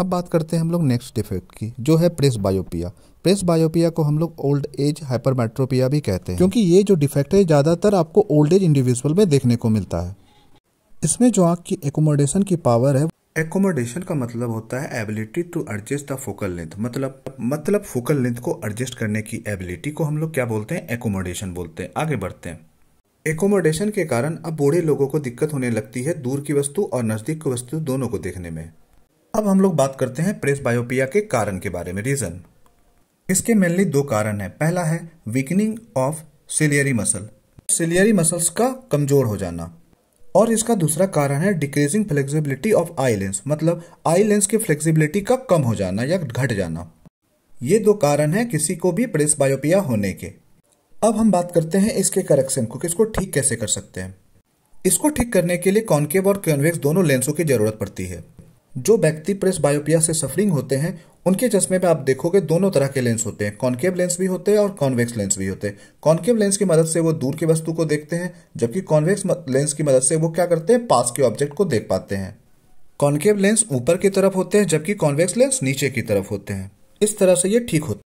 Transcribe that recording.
अब बात करते हैं हम लोग नेक्स्ट डिफेक्ट की जो है प्रेस बायोपिया प्रेस बायोपिया को हम लोग ओल्ड एज हाइपरमेट्रोपिया भी कहते हैं क्योंकि ये जो डिफेक्ट है ज़्यादातर आपको ओल्ड एज इंडिविजुअल में देखने को मिलता है इसमें जो आँख की एकोमोडेशन की पावर है एकोमोडेशन का मतलब होता है ability to adjust the focal length मतलब मतलब फोकल लेंथ को एडजस्ट करने की एबिलिटी को हम लोग क्या बोलते हैं एकोमोडेशन बोलते हैं आगे बढ़ते हैं एकोमोडेशन के कारण अब बूढ़े लोगों को दिक्कत होने लगती है दूर की वस्तु और नज़दीक की वस्तु दोनों को देखने में अब हम लोग बात करते हैं प्रेस बायोपिया के कारण के बारे में रीजन इसके मेनली दो कारण है पहला है weakening of ciliary muscle ciliary muscles का कमजोर हो जाना और इसका दूसरा कारण है decreasing flexibility of eye lens मतलब आई लेंस की फ्लेक्सिबिलिटी का कम हो जाना या घट जाना ये दो कारण है किसी को भी प्रेस बायोपिया होने के अब हम बात करते हैं इसके करेक्शन को किसको ठीक कैसे कर सकते हैं इसको ठीक करने के लिए कॉन्केव और कॉन्वेक्स दोनों लेंसों की जरूरत पड़ती है जो व्यक्ति प्रेस बायोपिया से सफरिंग होते हैं उनके चश्मे पे आप देखोगे दोनों तरह के लेंस होते हैं कॉन्केव लेंस भी होते हैं और कॉन्वेक्स लेंस भी होते हैं कॉन्केव लेंस की मदद से वो दूर की वस्तु को देखते हैं जबकि कॉन्वेक्स लेंस की मदद से वो क्या करते हैं पास के ऑब्जेक्ट को देख पाते हैं कॉन्केव लेंस ऊपर की तरफ होते हैं जबकि कॉन्वेक्स लेंस नीचे की तरफ होते हैं इस तरह से ये ठीक होते